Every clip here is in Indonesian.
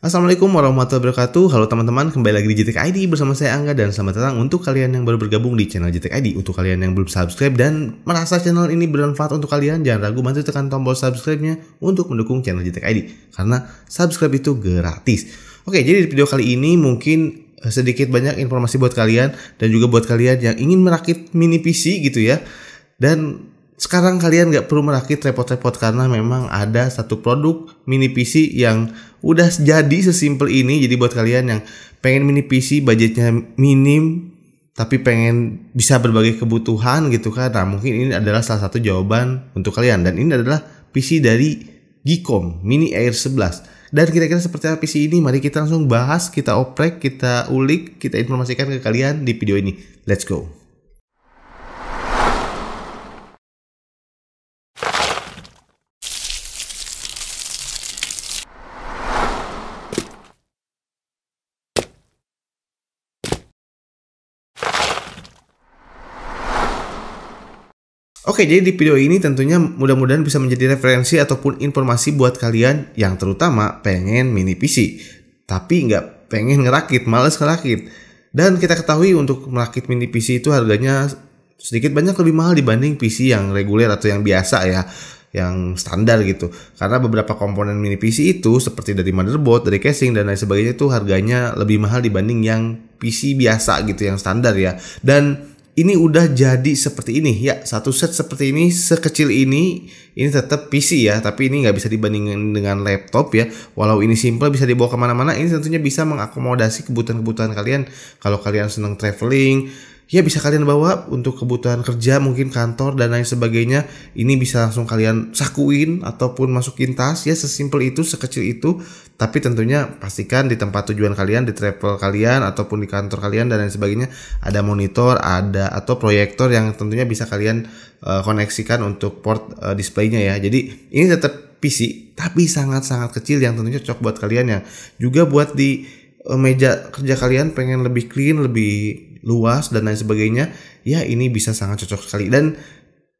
Assalamualaikum warahmatullahi wabarakatuh Halo teman-teman, kembali lagi di JTK ID bersama saya Angga Dan selamat datang untuk kalian yang baru bergabung di channel JTK ID Untuk kalian yang belum subscribe dan merasa channel ini bermanfaat untuk kalian Jangan ragu bantu tekan tombol subscribe-nya untuk mendukung channel JTK ID Karena subscribe itu gratis Oke, jadi di video kali ini mungkin eh, sedikit banyak informasi buat kalian dan juga buat kalian yang ingin merakit mini PC gitu ya. Dan sekarang kalian nggak perlu merakit repot-repot karena memang ada satu produk mini PC yang udah jadi sesimpel ini. Jadi buat kalian yang pengen mini PC budgetnya minim tapi pengen bisa berbagai kebutuhan gitu kan. Nah, mungkin ini adalah salah satu jawaban untuk kalian dan ini adalah PC dari Gicom Mini Air 11. Dan kira-kira seperti apa PC ini? Mari kita langsung bahas, kita oprek, kita ulik, kita informasikan ke kalian di video ini. Let's go. Oke, jadi di video ini tentunya mudah-mudahan bisa menjadi referensi ataupun informasi buat kalian yang terutama pengen mini PC, tapi nggak pengen ngerakit, males ngerakit. Dan kita ketahui untuk merakit mini PC itu harganya sedikit banyak lebih mahal dibanding PC yang reguler atau yang biasa ya yang standar gitu. Karena beberapa komponen mini PC itu seperti dari motherboard, dari casing dan lain sebagainya itu harganya lebih mahal dibanding yang PC biasa gitu yang standar ya. Dan ini udah jadi seperti ini ya satu set seperti ini sekecil ini ini tetap PC ya tapi ini nggak bisa dibandingkan dengan laptop ya walau ini simple bisa dibawa kemana-mana ini tentunya bisa mengakomodasi kebutuhan-kebutuhan kalian kalau kalian senang traveling ya bisa kalian bawa untuk kebutuhan kerja mungkin kantor dan lain sebagainya ini bisa langsung kalian sakuin ataupun masukin tas ya sesimpel itu sekecil itu tapi tentunya pastikan di tempat tujuan kalian di travel kalian ataupun di kantor kalian dan lain sebagainya ada monitor ada atau proyektor yang tentunya bisa kalian uh, koneksikan untuk port uh, displaynya ya jadi ini tetap PC tapi sangat-sangat kecil yang tentunya cocok buat kalian ya juga buat di eh, meja kerja kalian pengen lebih clean lebih luas dan lain sebagainya, ya ini bisa sangat cocok sekali. Dan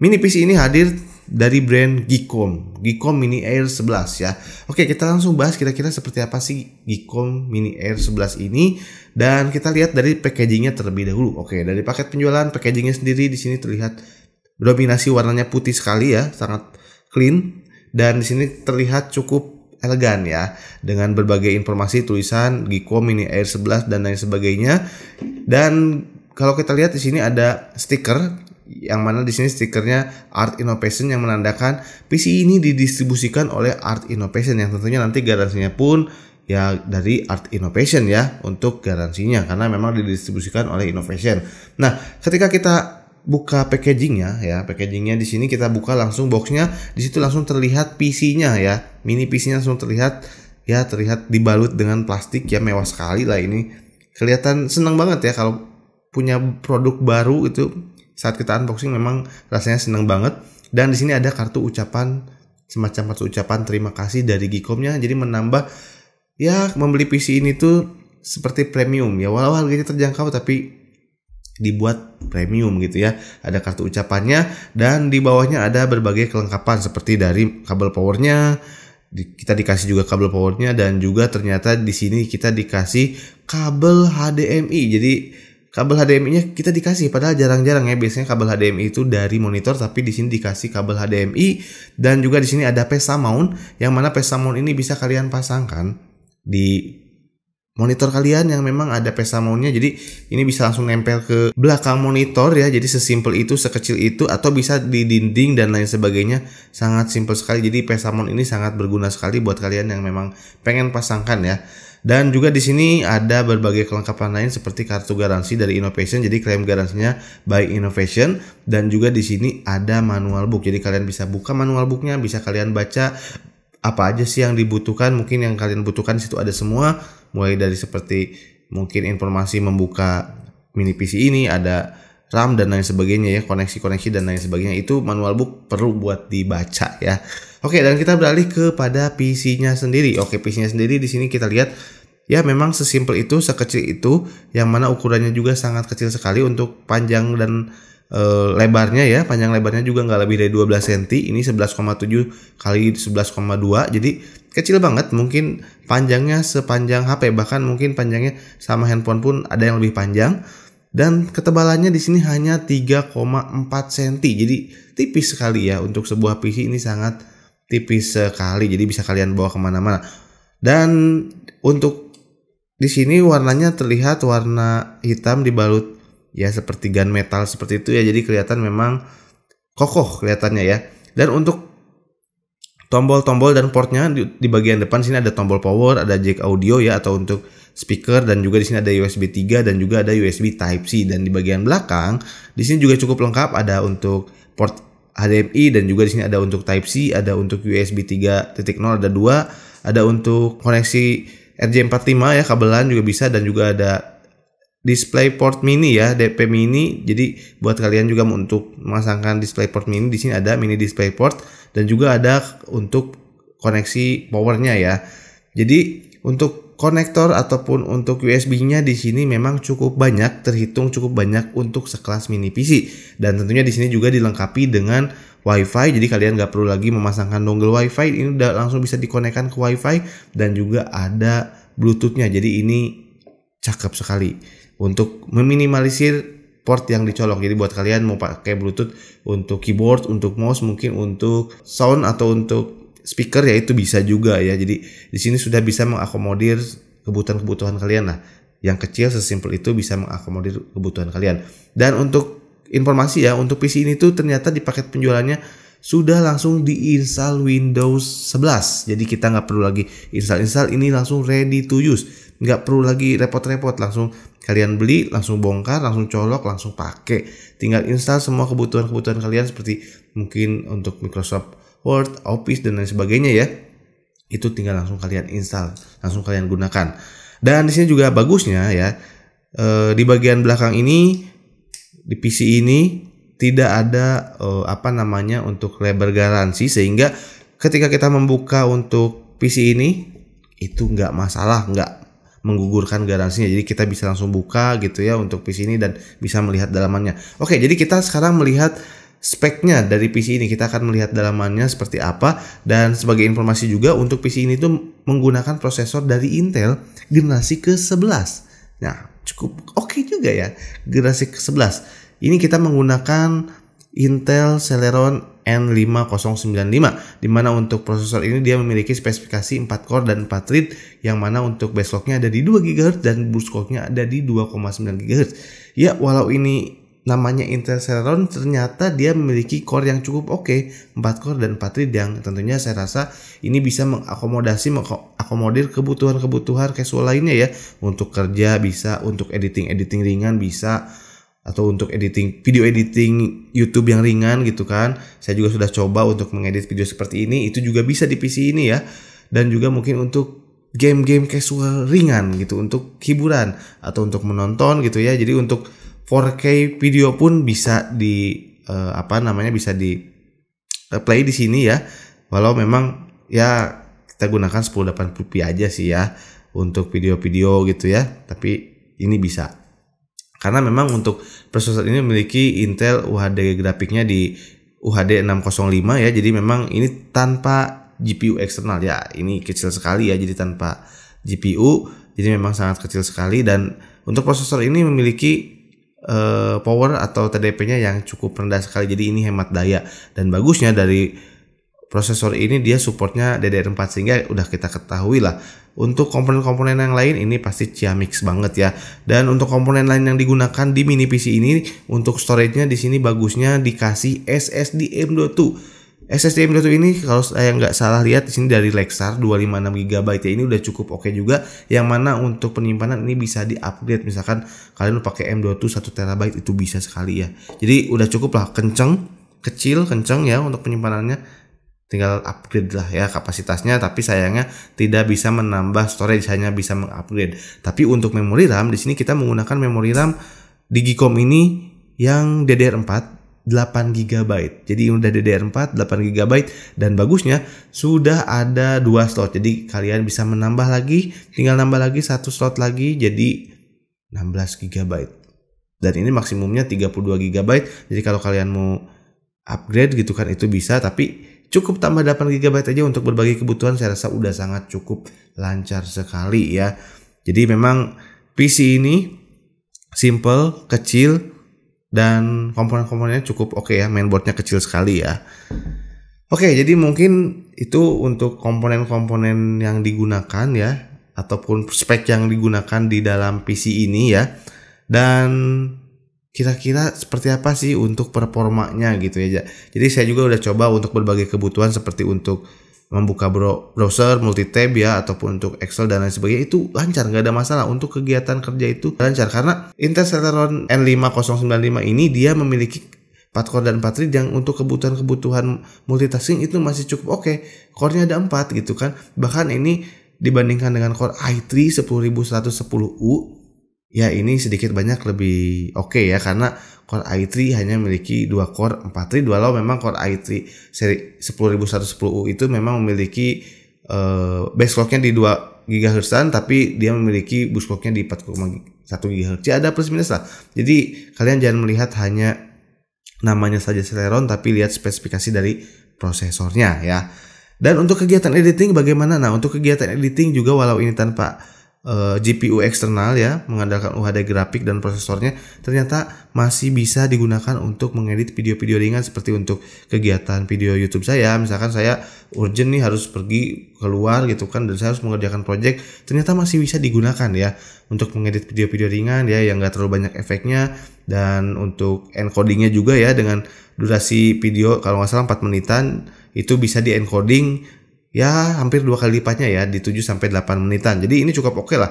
mini PC ini hadir dari brand geekom geekom Mini Air 11 ya. Oke, kita langsung bahas kira-kira seperti apa sih geekom Mini Air 11 ini dan kita lihat dari packagingnya terlebih dahulu. Oke, dari paket penjualan packagingnya sendiri di sini terlihat dominasi warnanya putih sekali ya, sangat clean dan di sini terlihat cukup elegan ya dengan berbagai informasi tulisan Giko Mini Air 11 dan lain sebagainya. Dan kalau kita lihat di sini ada stiker yang mana di sini stikernya Art Innovation yang menandakan PC ini didistribusikan oleh Art Innovation yang tentunya nanti garansinya pun ya dari Art Innovation ya untuk garansinya karena memang didistribusikan oleh Innovation. Nah, ketika kita buka packagingnya ya packagingnya di sini kita buka langsung boxnya di situ langsung terlihat PC-nya ya mini PC-nya langsung terlihat ya terlihat dibalut dengan plastik ya mewah sekali lah ini kelihatan senang banget ya kalau punya produk baru itu saat kita unboxing memang rasanya senang banget dan di sini ada kartu ucapan semacam kartu ucapan terima kasih dari Gikomnya jadi menambah ya membeli PC ini tuh seperti premium ya walau harganya terjangkau tapi dibuat premium gitu ya. Ada kartu ucapannya dan di bawahnya ada berbagai kelengkapan seperti dari kabel powernya, di, kita dikasih juga kabel powernya dan juga ternyata di sini kita dikasih kabel HDMI. Jadi kabel HDMI-nya kita dikasih padahal jarang-jarang ya biasanya kabel HDMI itu dari monitor tapi di sini dikasih kabel HDMI dan juga di sini ada pesa mount yang mana pesa mount ini bisa kalian pasangkan di monitor kalian yang memang ada pesa mountnya jadi ini bisa langsung nempel ke belakang monitor ya jadi sesimpel itu sekecil itu atau bisa di dinding dan lain sebagainya sangat simpel sekali jadi pesa mount ini sangat berguna sekali buat kalian yang memang pengen pasangkan ya dan juga di sini ada berbagai kelengkapan lain seperti kartu garansi dari Innovation jadi klaim garansinya by Innovation dan juga di sini ada manual book jadi kalian bisa buka manual booknya bisa kalian baca apa aja sih yang dibutuhkan mungkin yang kalian butuhkan situ ada semua mulai dari seperti mungkin informasi membuka mini PC ini ada RAM dan lain sebagainya ya koneksi-koneksi dan lain sebagainya itu manual book perlu buat dibaca ya oke dan kita beralih kepada PC-nya sendiri oke PC-nya sendiri di sini kita lihat ya memang sesimpel itu sekecil itu yang mana ukurannya juga sangat kecil sekali untuk panjang dan Eh, lebarnya ya, panjang lebarnya juga nggak lebih dari 12 cm. Ini 11,7 kali 11,2. Jadi kecil banget, mungkin panjangnya sepanjang HP bahkan mungkin panjangnya sama handphone pun ada yang lebih panjang. Dan ketebalannya di sini hanya 3,4 cm. Jadi tipis sekali ya untuk sebuah PC ini sangat tipis sekali. Jadi bisa kalian bawa kemana-mana. Dan untuk di sini warnanya terlihat warna hitam dibalut ya seperti gun metal seperti itu ya jadi kelihatan memang kokoh kelihatannya ya dan untuk tombol-tombol dan portnya di, di bagian depan sini ada tombol power ada jack audio ya atau untuk speaker dan juga di sini ada USB 3 dan juga ada USB Type C dan di bagian belakang di sini juga cukup lengkap ada untuk port HDMI dan juga di sini ada untuk Type C ada untuk USB 3.0 ada dua ada untuk koneksi RJ45 ya kabelan juga bisa dan juga ada Display Port Mini ya, DP Mini. Jadi buat kalian juga untuk memasangkan Display Port Mini di sini ada mini Display Port dan juga ada untuk koneksi powernya ya. Jadi untuk konektor ataupun untuk USB-nya di sini memang cukup banyak, terhitung cukup banyak untuk sekelas mini PC. Dan tentunya di sini juga dilengkapi dengan WiFi, jadi kalian nggak perlu lagi memasangkan dongle WiFi, ini udah langsung bisa dikonekkan ke WiFi dan juga ada Bluetooth-nya. Jadi ini cakep sekali untuk meminimalisir port yang dicolok. Jadi buat kalian mau pakai Bluetooth untuk keyboard, untuk mouse, mungkin untuk sound atau untuk speaker ya itu bisa juga ya. Jadi di sini sudah bisa mengakomodir kebutuhan-kebutuhan kalian lah. Yang kecil sesimpel itu bisa mengakomodir kebutuhan kalian. Dan untuk informasi ya, untuk PC ini tuh ternyata di paket penjualannya sudah langsung diinstal Windows 11. Jadi kita nggak perlu lagi install-install, ini langsung ready to use nggak perlu lagi repot-repot langsung kalian beli langsung bongkar langsung colok langsung pakai tinggal install semua kebutuhan-kebutuhan kalian seperti mungkin untuk Microsoft Word Office dan lain sebagainya ya itu tinggal langsung kalian install langsung kalian gunakan dan di sini juga bagusnya ya eh, di bagian belakang ini di PC ini tidak ada eh, apa namanya untuk label garansi sehingga ketika kita membuka untuk PC ini itu nggak masalah nggak menggugurkan garansinya. Jadi kita bisa langsung buka gitu ya untuk PC ini dan bisa melihat dalamannya. Oke, jadi kita sekarang melihat speknya dari PC ini. Kita akan melihat dalamannya seperti apa dan sebagai informasi juga untuk PC ini tuh menggunakan prosesor dari Intel generasi ke-11. Nah, cukup oke okay juga ya generasi ke-11. Ini kita menggunakan Intel Celeron N5095 di mana untuk prosesor ini dia memiliki spesifikasi 4 core dan 4 thread yang mana untuk base clocknya ada di 2 GHz dan boost clocknya ada di 2,9 GHz ya walau ini namanya Intel Celeron ternyata dia memiliki core yang cukup oke okay, 4 core dan 4 thread yang tentunya saya rasa ini bisa mengakomodasi mengakomodir kebutuhan-kebutuhan casual lainnya ya untuk kerja bisa untuk editing-editing ringan bisa atau untuk editing video editing YouTube yang ringan gitu kan. Saya juga sudah coba untuk mengedit video seperti ini, itu juga bisa di PC ini ya. Dan juga mungkin untuk game-game casual ringan gitu untuk hiburan atau untuk menonton gitu ya. Jadi untuk 4K video pun bisa di uh, apa namanya bisa di eh, play di sini ya. Walau memang ya kita gunakan 1080p aja sih ya untuk video-video gitu ya, tapi ini bisa karena memang untuk prosesor ini memiliki Intel UHD grafiknya di UHD 605 ya. Jadi memang ini tanpa GPU eksternal ya. Ini kecil sekali ya jadi tanpa GPU. Jadi memang sangat kecil sekali dan untuk prosesor ini memiliki uh, power atau TDP-nya yang cukup rendah sekali. Jadi ini hemat daya dan bagusnya dari prosesor ini dia supportnya DDR4 sehingga udah kita ketahui lah untuk komponen-komponen yang lain ini pasti Ciamix banget ya. Dan untuk komponen lain yang digunakan di mini PC ini untuk storage-nya di sini bagusnya dikasih SSD M.2 SSD M.2 ini kalau saya nggak salah lihat di sini dari Lexar 256 GB ya ini udah cukup oke okay juga yang mana untuk penyimpanan ini bisa di-upgrade misalkan kalian pakai M.2 1 TB itu bisa sekali ya. Jadi udah cukup lah kenceng, kecil, kenceng ya untuk penyimpanannya tinggal upgrade lah ya kapasitasnya tapi sayangnya tidak bisa menambah storage hanya bisa mengupgrade tapi untuk memori RAM di sini kita menggunakan memori RAM Digicom ini yang DDR4 8 GB. Jadi udah DDR4 8 GB dan bagusnya sudah ada dua slot. Jadi kalian bisa menambah lagi, tinggal nambah lagi satu slot lagi jadi 16 GB. Dan ini maksimumnya 32 GB. Jadi kalau kalian mau upgrade gitu kan itu bisa tapi cukup tambah 8 GB aja untuk berbagai kebutuhan saya rasa udah sangat cukup lancar sekali ya. Jadi memang PC ini simple, kecil, dan komponen-komponennya cukup oke okay ya. Mainboardnya kecil sekali ya. Oke, okay, jadi mungkin itu untuk komponen-komponen yang digunakan ya, ataupun spek yang digunakan di dalam PC ini ya. Dan kira-kira seperti apa sih untuk performanya gitu ya. Jadi saya juga udah coba untuk berbagai kebutuhan seperti untuk membuka browser, multi tab ya ataupun untuk Excel dan lain sebagainya itu lancar nggak ada masalah untuk kegiatan kerja itu lancar karena Intel Celeron N5095 ini dia memiliki 4 core dan 4 thread yang untuk kebutuhan-kebutuhan multitasking itu masih cukup oke. Okay. Core-nya ada 4 gitu kan. Bahkan ini dibandingkan dengan core i3 10110U ya ini sedikit banyak lebih oke okay ya karena Core i3 hanya memiliki dua core 4 thread walau memang Core i3 seri 10110U itu memang memiliki uh, base clocknya di 2 GHz tapi dia memiliki clock clocknya di 4,1 GHz ya ada plus minus lah jadi kalian jangan melihat hanya namanya saja Celeron tapi lihat spesifikasi dari prosesornya ya dan untuk kegiatan editing bagaimana nah untuk kegiatan editing juga walau ini tanpa Eh, GPU eksternal ya, mengandalkan UHD grafik dan prosesornya, ternyata masih bisa digunakan untuk mengedit video-video ringan seperti untuk kegiatan video YouTube saya. Misalkan saya urgent nih harus pergi keluar gitu kan dan saya harus mengerjakan project, ternyata masih bisa digunakan ya untuk mengedit video-video ringan ya yang gak terlalu banyak efeknya dan untuk encodingnya juga ya dengan durasi video kalau nggak salah 4 menitan itu bisa di encoding ya hampir dua kali lipatnya ya di 7 sampai 8 menitan. Jadi ini cukup oke okay lah.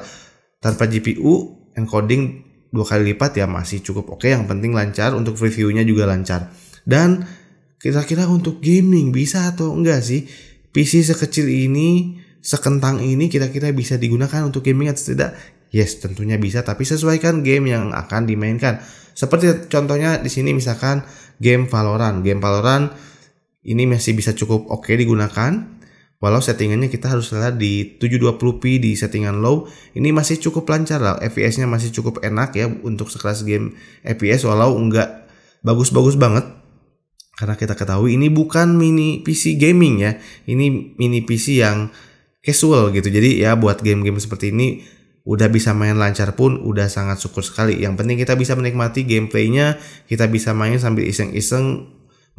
Tanpa GPU encoding dua kali lipat ya masih cukup oke. Okay. Yang penting lancar untuk reviewnya juga lancar. Dan kira-kira untuk gaming bisa atau enggak sih PC sekecil ini, sekentang ini kira-kira bisa digunakan untuk gaming atau tidak? Yes, tentunya bisa tapi sesuaikan game yang akan dimainkan. Seperti contohnya di sini misalkan game Valorant. Game Valorant ini masih bisa cukup oke okay digunakan Walau settingannya kita harus lihat di 720p di settingan low, ini masih cukup lancar lah. FPS-nya masih cukup enak ya untuk sekelas game FPS walau nggak bagus-bagus banget. Karena kita ketahui ini bukan mini PC gaming ya. Ini mini PC yang casual gitu. Jadi ya buat game-game seperti ini udah bisa main lancar pun udah sangat syukur sekali. Yang penting kita bisa menikmati gameplaynya, kita bisa main sambil iseng-iseng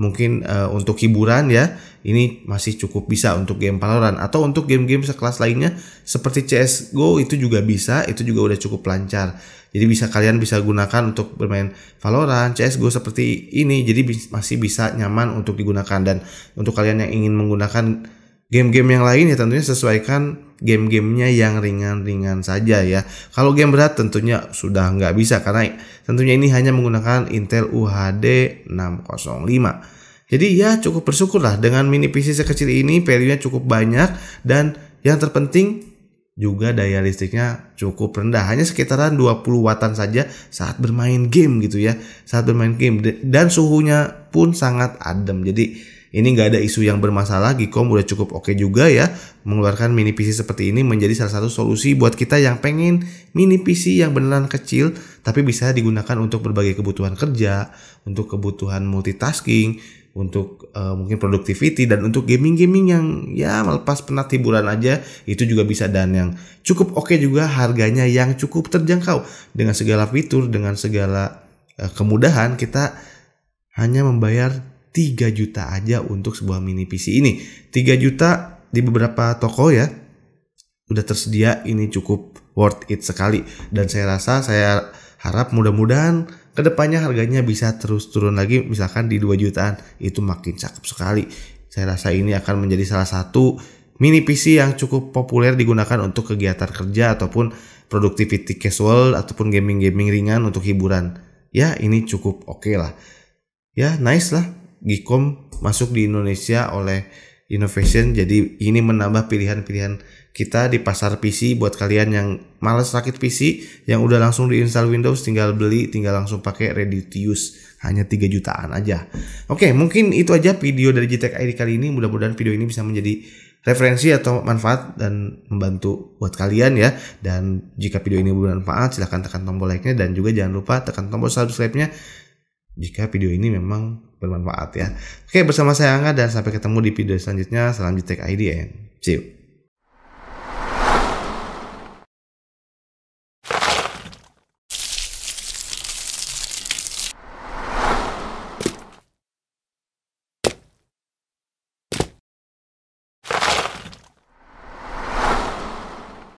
mungkin uh, untuk hiburan ya ini masih cukup bisa untuk game Valorant atau untuk game-game sekelas lainnya seperti CS:GO itu juga bisa itu juga udah cukup lancar jadi bisa kalian bisa gunakan untuk bermain Valorant CS:GO seperti ini jadi bis, masih bisa nyaman untuk digunakan dan untuk kalian yang ingin menggunakan game-game yang lain ya tentunya sesuaikan game-gamenya yang ringan-ringan saja ya. Kalau game berat tentunya sudah nggak bisa karena tentunya ini hanya menggunakan Intel UHD 605. Jadi ya cukup bersyukurlah dengan mini PC sekecil ini value-nya cukup banyak dan yang terpenting juga daya listriknya cukup rendah hanya sekitaran 20 wattan saja saat bermain game gitu ya saat bermain game dan suhunya pun sangat adem jadi ini nggak ada isu yang bermasalah, Gcom udah cukup oke okay juga ya mengeluarkan mini PC seperti ini menjadi salah satu solusi buat kita yang pengen mini PC yang beneran kecil tapi bisa digunakan untuk berbagai kebutuhan kerja, untuk kebutuhan multitasking, untuk uh, mungkin productivity dan untuk gaming-gaming yang ya melepas penat hiburan aja itu juga bisa dan yang cukup oke okay juga harganya yang cukup terjangkau dengan segala fitur dengan segala uh, kemudahan kita hanya membayar 3 juta aja untuk sebuah mini PC ini. 3 juta di beberapa toko ya udah tersedia ini cukup worth it sekali dan saya rasa saya harap mudah-mudahan kedepannya harganya bisa terus turun lagi misalkan di 2 jutaan itu makin cakep sekali saya rasa ini akan menjadi salah satu mini PC yang cukup populer digunakan untuk kegiatan kerja ataupun productivity casual ataupun gaming-gaming ringan untuk hiburan ya ini cukup oke okay lah ya nice lah Gikom masuk di Indonesia oleh Innovation. Jadi ini menambah pilihan-pilihan kita di pasar PC buat kalian yang males rakit PC yang udah langsung diinstal Windows tinggal beli tinggal langsung pakai ready to use hanya 3 jutaan aja. Oke, okay, mungkin itu aja video dari JTech ID kali ini. Mudah-mudahan video ini bisa menjadi referensi atau manfaat dan membantu buat kalian ya. Dan jika video ini bermanfaat silahkan tekan tombol like-nya dan juga jangan lupa tekan tombol subscribe-nya jika video ini memang bermanfaat ya. Oke bersama saya Angga dan sampai ketemu di video selanjutnya. Salam Jitek IDN. See you.